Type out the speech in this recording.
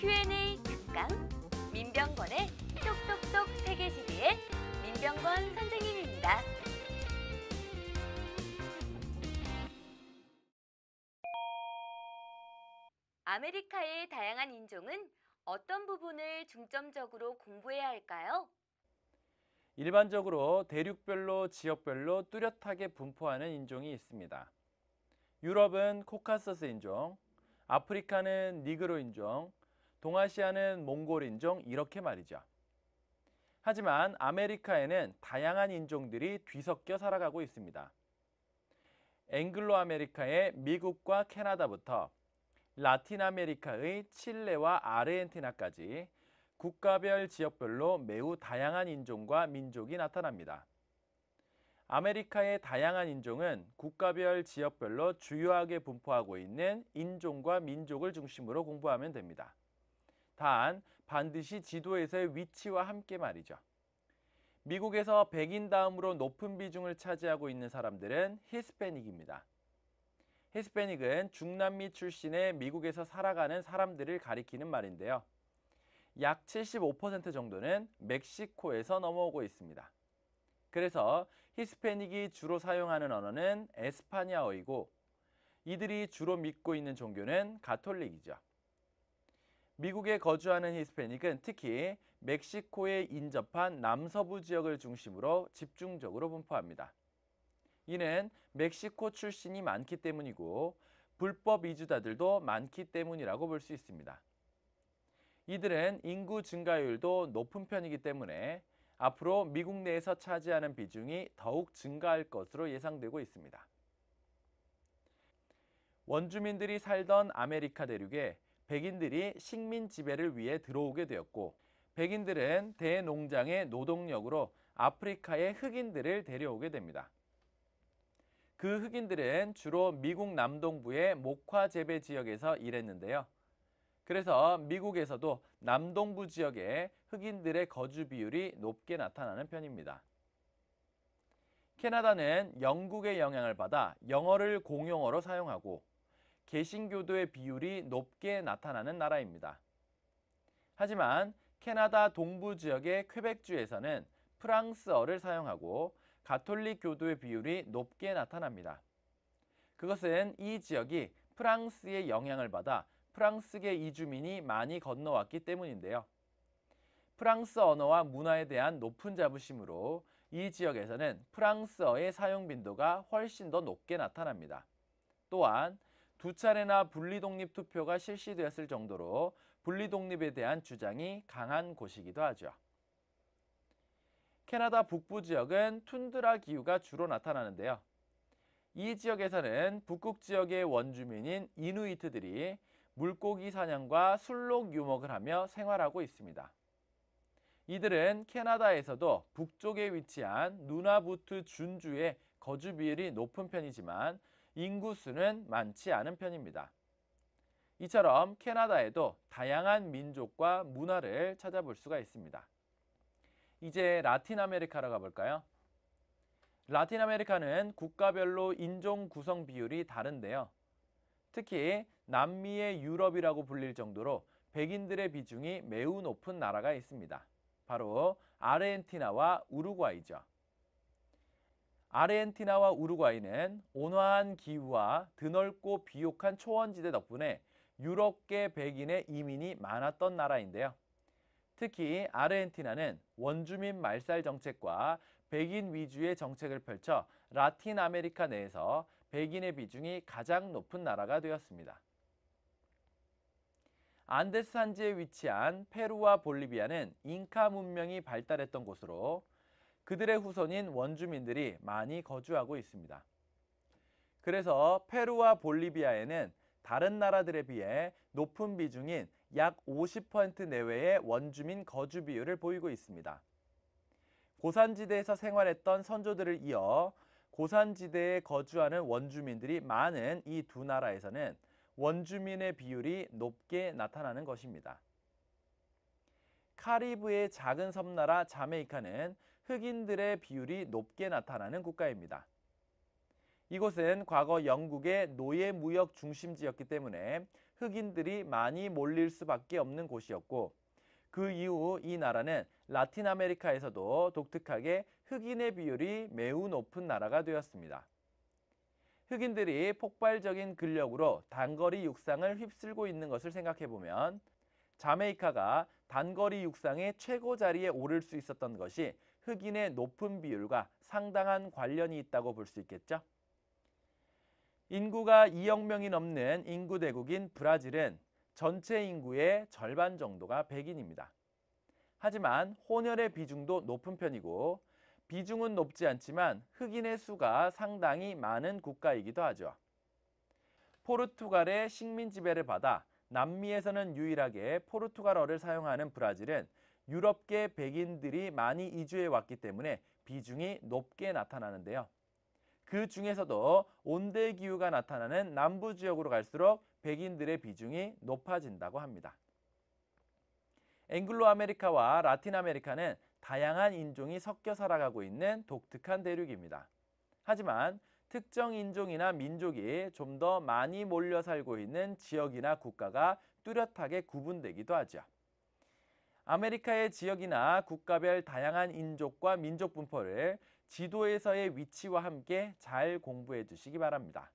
Q&A 특강 민병건의 똑똑똑 세계지리의 민병건 선생님입니다. 아메리카의 다양한 인종은 어떤 부분을 중점적으로 공부해야 할까요? 일반적으로 대륙별로 지역별로 뚜렷하게 분포하는 인종이 있습니다. 유럽은 코카서스 인종, 아프리카는 니그로 인종, 동아시아는 몽골 인종 이렇게 말이죠. 하지만 아메리카에는 다양한 인종들이 뒤섞여 살아가고 있습니다. 앵글로 아메리카의 미국과 캐나다부터 라틴 아메리카의 칠레와 아르헨티나까지 국가별 지역별로 매우 다양한 인종과 민족이 나타납니다. 아메리카의 다양한 인종은 국가별 지역별로 주요하게 분포하고 있는 인종과 민족을 중심으로 공부하면 됩니다. 단 반드시 지도에서의 위치와 함께 말이죠. 미국에서 백인 다음으로 높은 비중을 차지하고 있는 사람들은 히스패닉입니다. 히스패닉은 중남미 출신의 미국에서 살아가는 사람들을 가리키는 말인데요. 약 75% 정도는 멕시코에서 넘어오고 있습니다. 그래서 히스패닉이 주로 사용하는 언어는 에스파냐어이고 이들이 주로 믿고 있는 종교는 가톨릭이죠. 미국에 거주하는 히스패닉은 특히 멕시코에 인접한 남서부 지역을 중심으로 집중적으로 분포합니다. 이는 멕시코 출신이 많기 때문이고 불법 이주자들도 많기 때문이라고 볼 수 있습니다. 이들은 인구 증가율도 높은 편이기 때문에 앞으로 미국 내에서 차지하는 비중이 더욱 증가할 것으로 예상되고 있습니다. 원주민들이 살던 아메리카 대륙에 백인들이 식민 지배를 위해 들어오게 되었고 백인들은 대농장의 노동력으로 아프리카의 흑인들을 데려오게 됩니다. 그 흑인들은 주로 미국 남동부의 목화 재배 지역에서 일했는데요. 그래서 미국에서도 남동부 지역에 흑인들의 거주 비율이 높게 나타나는 편입니다. 캐나다는 영국의 영향을 받아 영어를 공용어로 사용하고 개신교도의 비율이 높게 나타나는 나라입니다. 하지만 캐나다 동부 지역의 퀘벡주에서는 프랑스어를 사용하고 가톨릭 교도의 비율이 높게 나타납니다. 그것은 이 지역이 프랑스의 영향을 받아 프랑스계 이주민이 많이 건너왔기 때문인데요. 프랑스 언어와 문화에 대한 높은 자부심으로 이 지역에서는 프랑스어의 사용 빈도가 훨씬 더 높게 나타납니다. 또한 두 차례나 분리독립 투표가 실시되었을 정도로 분리독립에 대한 주장이 강한 곳이기도 하죠. 캐나다 북부 지역은 툰드라 기후가 주로 나타나는데요. 이 지역에서는 북극 지역의 원주민인 이누이트들이 물고기 사냥과 술록 유목을 하며 생활하고 있습니다. 이들은 캐나다에서도 북쪽에 위치한 누나부트 준주의 거주 비율이 높은 편이지만 인구수는 많지 않은 편입니다. 이처럼 캐나다에도 다양한 민족과 문화를 찾아볼 수가 있습니다. 이제 라틴 아메리카로 가볼까요? 라틴 아메리카는 국가별로 인종 구성 비율이 다른데요. 특히 남미의 유럽이라고 불릴 정도로 백인들의 비중이 매우 높은 나라가 있습니다. 바로 아르헨티나와 우루과이죠. 아르헨티나와 우루과이는 온화한 기후와 드넓고 비옥한 초원지대 덕분에 유럽계 백인의 이민이 많았던 나라인데요. 특히 아르헨티나는 원주민 말살 정책과 백인 위주의 정책을 펼쳐 라틴 아메리카 내에서 백인의 비중이 가장 높은 나라가 되었습니다. 안데스 산지에 위치한 페루와 볼리비아는 잉카 문명이 발달했던 곳으로 그들의 후손인 원주민들이 많이 거주하고 있습니다. 그래서 페루와 볼리비아에는 다른 나라들에 비해 높은 비중인 약 50% 내외의 원주민 거주 비율을 보이고 있습니다. 고산지대에서 생활했던 선조들을 이어 고산지대에 거주하는 원주민들이 많은 이 두 나라에서는 원주민의 비율이 높게 나타나는 것입니다. 카리브의 작은 섬나라 자메이카는 흑인들의 비율이 높게 나타나는 국가입니다. 이곳은 과거 영국의 노예 무역 중심지였기 때문에 흑인들이 많이 몰릴 수밖에 없는 곳이었고 그 이후 이 나라는 라틴 아메리카에서도 독특하게 흑인의 비율이 매우 높은 나라가 되었습니다. 흑인들이 폭발적인 근력으로 단거리 육상을 휩쓸고 있는 것을 생각해보면 자메이카가 단거리 육상의 최고 자리에 오를 수 있었던 것이 흑인의 높은 비율과 상당한 관련이 있다고 볼 수 있겠죠. 인구가 2억 명이 넘는 인구 대국인 브라질은 전체 인구의 절반 정도가 백인입니다. 하지만 혼혈의 비중도 높은 편이고 비중은 높지 않지만 흑인의 수가 상당히 많은 국가이기도 하죠. 포르투갈의 식민 지배를 받아 남미에서는 유일하게 포르투갈어를 사용하는 브라질은 유럽계 백인들이 많이 이주해 왔기 때문에 비중이 높게 나타나는데요. 그 중에서도 온대 기후가 나타나는 남부 지역으로 갈수록 백인들의 비중이 높아진다고 합니다. 앵글로 아메리카와 라틴 아메리카는 다양한 인종이 섞여 살아가고 있는 독특한 대륙입니다. 하지만 특정 인종이나 민족이 좀 더 많이 몰려 살고 있는 지역이나 국가가 뚜렷하게 구분되기도 하죠. 아메리카의 지역이나 국가별 다양한 인족과 민족 분포를 지도에서의 위치와 함께 잘 공부해 주시기 바랍니다.